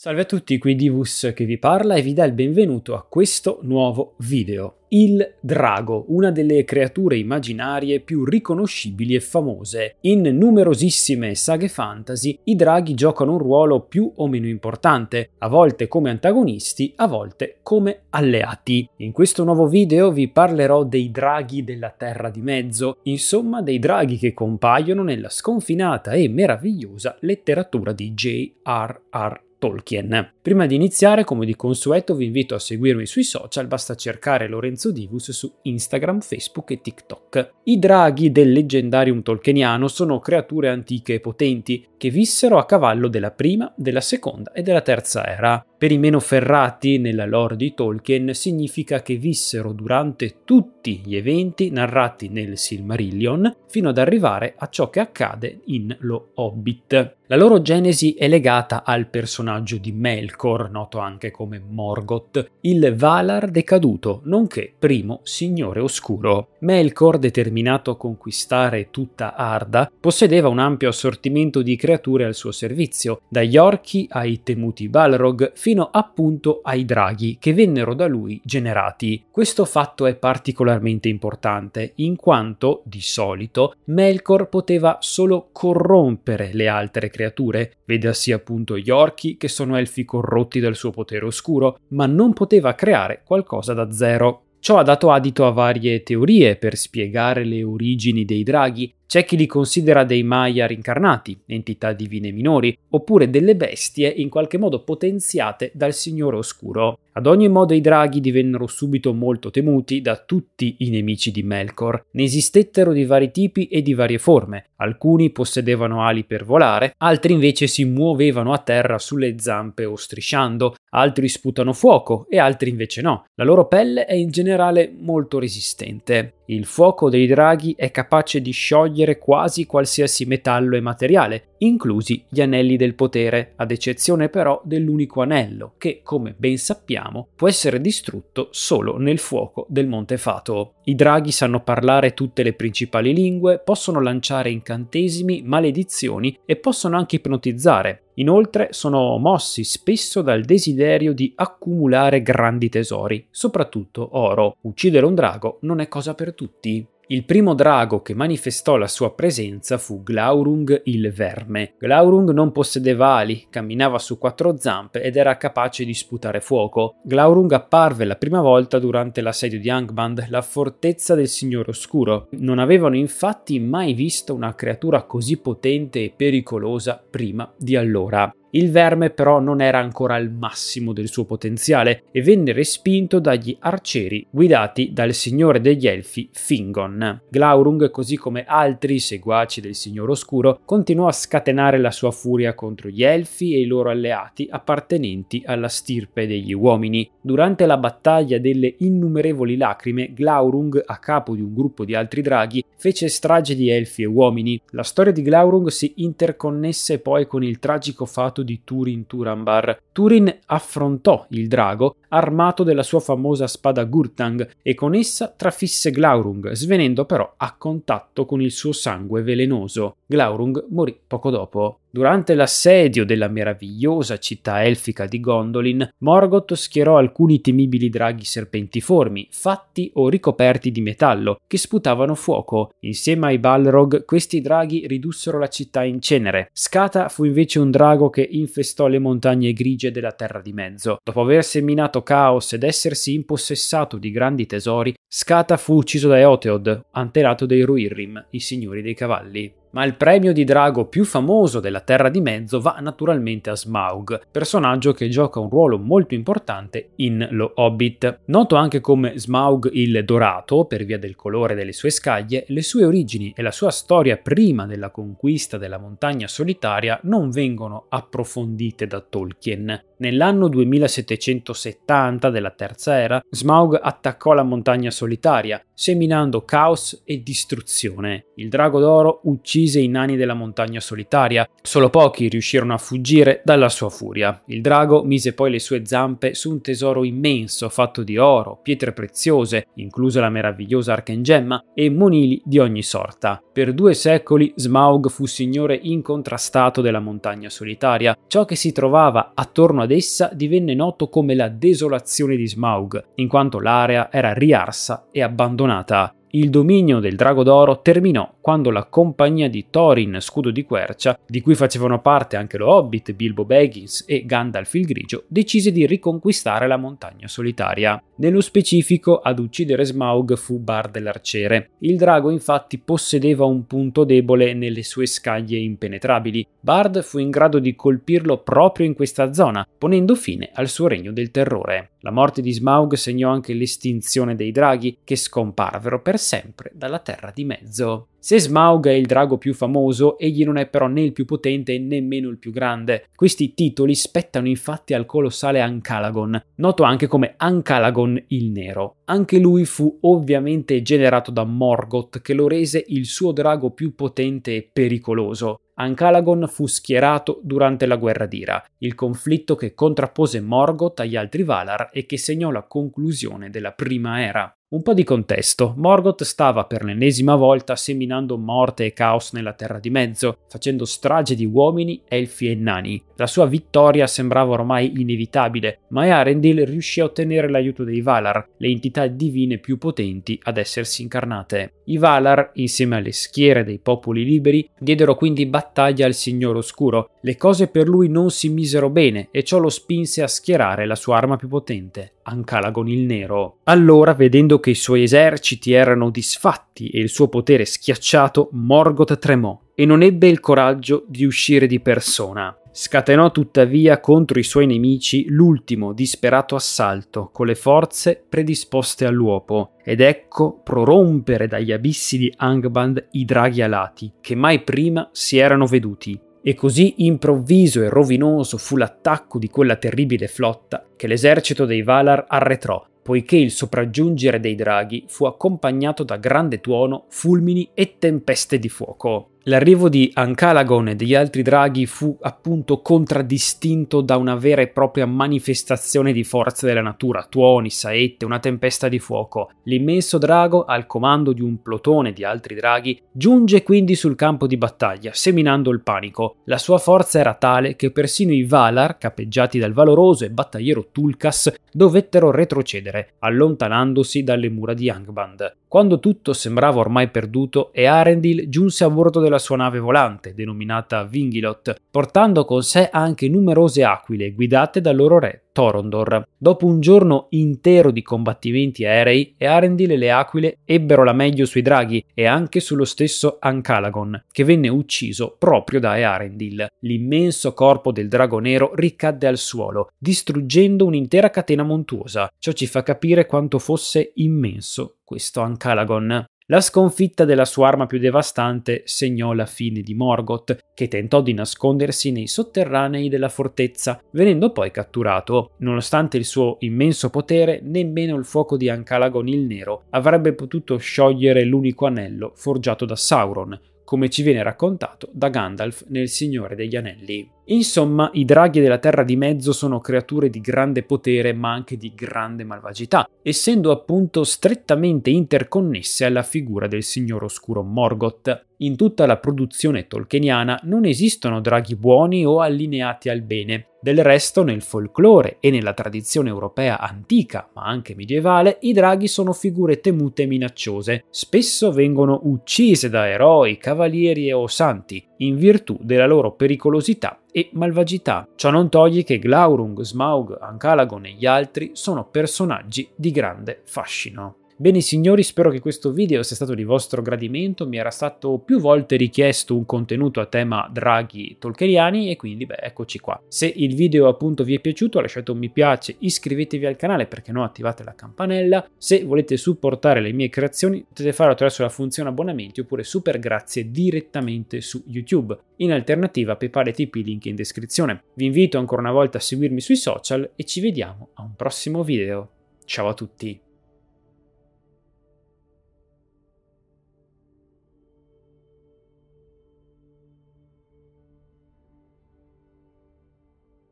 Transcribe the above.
Salve a tutti, qui Divus che vi parla e vi dà il benvenuto a questo nuovo video. Il drago, una delle creature immaginarie più riconoscibili e famose. In numerosissime saghe fantasy i draghi giocano un ruolo più o meno importante, a volte come antagonisti, a volte come alleati. In questo nuovo video vi parlerò dei draghi della Terra di Mezzo, insomma dei draghi che compaiono nella sconfinata e meravigliosa letteratura di J.R.R. Tolkien. Prima di iniziare, come di consueto, vi invito a seguirmi sui social, basta cercare Lorenzo Divus su Instagram, Facebook e TikTok. I draghi del leggendarium tolkieniano sono creature antiche e potenti che vissero a cavallo della prima, della seconda e della terza era. Per i meno ferrati nella lore di Tolkien significa che vissero durante tutti gli eventi narrati nel Silmarillion fino ad arrivare a ciò che accade in Lo Hobbit. La loro genesi è legata al personaggio di Melkor, noto anche come Morgoth, il Valar decaduto, nonché primo signore oscuro. Melkor, determinato a conquistare tutta Arda, possedeva un ampio assortimento di creature al suo servizio, dagli orchi ai temuti Balrog fino appunto ai draghi che vennero da lui generati. Questo fatto è particolarmente importante in quanto, di solito, Melkor poteva solo corrompere le altre creature, vedersi appunto gli orchi che sono elfi corrotti dal suo potere oscuro, ma non poteva creare qualcosa da zero. Ciò ha dato adito a varie teorie per spiegare le origini dei draghi c'è chi li considera dei Maya rincarnati, entità divine minori, oppure delle bestie in qualche modo potenziate dal Signore Oscuro. Ad ogni modo i draghi divennero subito molto temuti da tutti i nemici di Melkor. Ne esistettero di vari tipi e di varie forme. Alcuni possedevano ali per volare, altri invece si muovevano a terra sulle zampe o strisciando, altri sputano fuoco e altri invece no. La loro pelle è in generale molto resistente. Il fuoco dei draghi è capace di sciogliere quasi qualsiasi metallo e materiale, inclusi gli anelli del potere, ad eccezione però dell'unico anello, che, come ben sappiamo, può essere distrutto solo nel fuoco del Monte Fato. I draghi sanno parlare tutte le principali lingue, possono lanciare incantesimi, maledizioni e possono anche ipnotizzare, Inoltre sono mossi spesso dal desiderio di accumulare grandi tesori, soprattutto oro. Uccidere un drago non è cosa per tutti. Il primo drago che manifestò la sua presenza fu Glaurung il Verme. Glaurung non possedeva ali, camminava su quattro zampe ed era capace di sputare fuoco. Glaurung apparve la prima volta durante l'assedio di Angband, la fortezza del Signore Oscuro. Non avevano infatti mai visto una creatura così potente e pericolosa prima di allora. Il verme però non era ancora al massimo del suo potenziale e venne respinto dagli arcieri guidati dal signore degli elfi Fingon. Glaurung, così come altri seguaci del signore oscuro, continuò a scatenare la sua furia contro gli elfi e i loro alleati appartenenti alla stirpe degli uomini. Durante la battaglia delle innumerevoli lacrime, Glaurung, a capo di un gruppo di altri draghi, fece strage di elfi e uomini. La storia di Glaurung si interconnesse poi con il tragico fatto ritratto di Turin Turambar. Turin affrontò il drago armato della sua famosa spada Gurtang e con essa trafisse Glaurung, svenendo però a contatto con il suo sangue velenoso. Glaurung morì poco dopo. Durante l'assedio della meravigliosa città elfica di Gondolin, Morgoth schierò alcuni temibili draghi serpentiformi, fatti o ricoperti di metallo, che sputavano fuoco. Insieme ai Balrog, questi draghi ridussero la città in cenere. Skata fu invece un drago che infestò le montagne grigie della Terra di Mezzo. Dopo aver seminato caos ed essersi impossessato di grandi tesori, Skata fu ucciso da Eoteod, antenato dei Ruirrim, i signori dei cavalli. Ma il premio di drago più famoso della Terra di Mezzo va naturalmente a Smaug, personaggio che gioca un ruolo molto importante in Lo Hobbit. Noto anche come Smaug il Dorato, per via del colore delle sue scaglie, le sue origini e la sua storia prima della conquista della montagna solitaria non vengono approfondite da Tolkien. Nell'anno 2770 della Terza Era, Smaug attaccò la montagna solitaria, seminando caos e distruzione. Il drago d'oro uccide uccise i nani della montagna solitaria. Solo pochi riuscirono a fuggire dalla sua furia. Il drago mise poi le sue zampe su un tesoro immenso fatto di oro, pietre preziose, inclusa la meravigliosa archengemma, e monili di ogni sorta. Per due secoli Smaug fu signore incontrastato della montagna solitaria. Ciò che si trovava attorno ad essa divenne noto come la desolazione di Smaug, in quanto l'area era riarsa e abbandonata. Il dominio del Drago d'Oro terminò quando la compagnia di Thorin Scudo di Quercia, di cui facevano parte anche lo Hobbit, Bilbo Baggins e Gandalf il Grigio, decise di riconquistare la montagna solitaria. Nello specifico, ad uccidere Smaug fu Bard l'arciere. Il drago infatti possedeva un punto debole nelle sue scaglie impenetrabili. Bard fu in grado di colpirlo proprio in questa zona, ponendo fine al suo regno del terrore. La morte di Smaug segnò anche l'estinzione dei draghi, che scomparvero per sempre dalla Terra di Mezzo. Se Smaug è il drago più famoso, egli non è però né il più potente né nemmeno il più grande. Questi titoli spettano infatti al colossale Ancalagon, noto anche come Ancalagon il Nero. Anche lui fu ovviamente generato da Morgoth, che lo rese il suo drago più potente e pericoloso. Ancalagon fu schierato durante la guerra d'Ira, il conflitto che contrappose Morgoth agli altri Valar e che segnò la conclusione della Prima Era. Un po' di contesto, Morgoth stava per l'ennesima volta seminando seminando morte e caos nella terra di mezzo, facendo strage di uomini, elfi e nani. La sua vittoria sembrava ormai inevitabile, ma Earendil riuscì a ottenere l'aiuto dei Valar, le entità divine più potenti ad essersi incarnate. I Valar, insieme alle schiere dei popoli liberi, diedero quindi battaglia al Signore Oscuro. Le cose per lui non si misero bene e ciò lo spinse a schierare la sua arma più potente, Ancalagon il Nero. Allora, vedendo che i suoi eserciti erano disfatti e il suo potere schiacciato, schiacciato, Morgoth tremò e non ebbe il coraggio di uscire di persona. Scatenò tuttavia contro i suoi nemici l'ultimo disperato assalto con le forze predisposte all'uopo, ed ecco prorompere dagli abissi di Angband i draghi alati che mai prima si erano veduti. E così improvviso e rovinoso fu l'attacco di quella terribile flotta che l'esercito dei Valar arretrò, poiché il sopraggiungere dei draghi fu accompagnato da grande tuono, fulmini e tempeste di fuoco. L'arrivo di Ancalagon e degli altri draghi fu appunto contraddistinto da una vera e propria manifestazione di forze della natura, tuoni, saette, una tempesta di fuoco. L'immenso drago, al comando di un plotone di altri draghi, giunge quindi sul campo di battaglia, seminando il panico. La sua forza era tale che persino i Valar, capeggiati dal valoroso e battagliero Tulkas, dovettero retrocedere, allontanandosi dalle mura di Angband. Quando tutto sembrava ormai perduto, Earendil giunse a bordo della la sua nave volante, denominata Vingilot, portando con sé anche numerose aquile guidate dal loro re, Thorondor. Dopo un giorno intero di combattimenti aerei, Earendil e le aquile ebbero la meglio sui draghi e anche sullo stesso Ancalagon, che venne ucciso proprio da Earendil. L'immenso corpo del drago nero ricadde al suolo, distruggendo un'intera catena montuosa. Ciò ci fa capire quanto fosse immenso questo Ancalagon. La sconfitta della sua arma più devastante segnò la fine di Morgoth, che tentò di nascondersi nei sotterranei della fortezza, venendo poi catturato. Nonostante il suo immenso potere, nemmeno il fuoco di Ancalagon il Nero avrebbe potuto sciogliere l'unico anello forgiato da Sauron, come ci viene raccontato da Gandalf nel Signore degli Anelli. Insomma, i draghi della Terra di Mezzo sono creature di grande potere ma anche di grande malvagità, essendo appunto strettamente interconnesse alla figura del signor oscuro Morgoth. In tutta la produzione tolkieniana non esistono draghi buoni o allineati al bene. Del resto, nel folklore e nella tradizione europea antica, ma anche medievale, i draghi sono figure temute e minacciose. Spesso vengono uccise da eroi, cavalieri o santi, in virtù della loro pericolosità e malvagità. Ciò non toglie che Glaurung, Smaug, Ancalagon e gli altri sono personaggi di grande fascino. Bene signori, spero che questo video sia stato di vostro gradimento, mi era stato più volte richiesto un contenuto a tema draghi tolkeriani e quindi beh, eccoci qua. Se il video appunto vi è piaciuto lasciate un mi piace, iscrivetevi al canale perché no attivate la campanella, se volete supportare le mie creazioni potete farlo attraverso la funzione abbonamenti oppure super grazie direttamente su YouTube. In alternativa PayPal e TP link in descrizione. Vi invito ancora una volta a seguirmi sui social e ci vediamo a un prossimo video. Ciao a tutti!